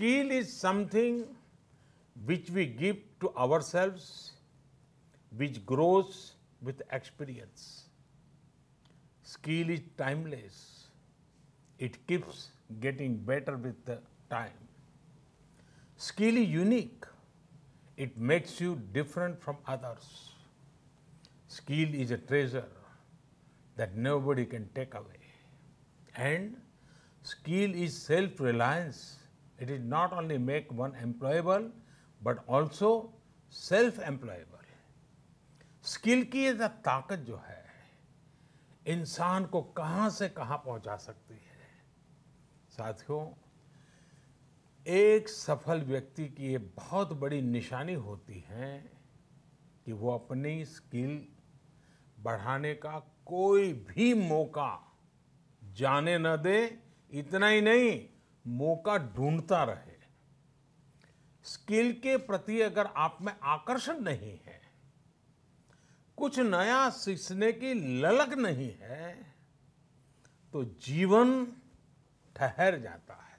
skill is something which we give to ourselves, which grows with experience. Skill is timeless. It keeps getting better with the time. Skill is unique. It makes you different from others. Skill is a treasure that nobody can take away. And skill is self reliance It will not only make one employable, but also self employable skill की ये ताकत जो है इंसान को कहाँ से कहाँ पहुँचा सकती है साथियों एक सफल व्यक्ति की ये बहुत बड़ी निशानी होती है कि वो अपनी स्किल बढ़ाने का कोई भी मौका जाने न दे इतना ही नहीं मौका ढूंढता रहे स्किल के प्रति अगर आप में आकर्षण नहीं है कुछ नया सीखने की ललक नहीं है तो जीवन ठहर जाता है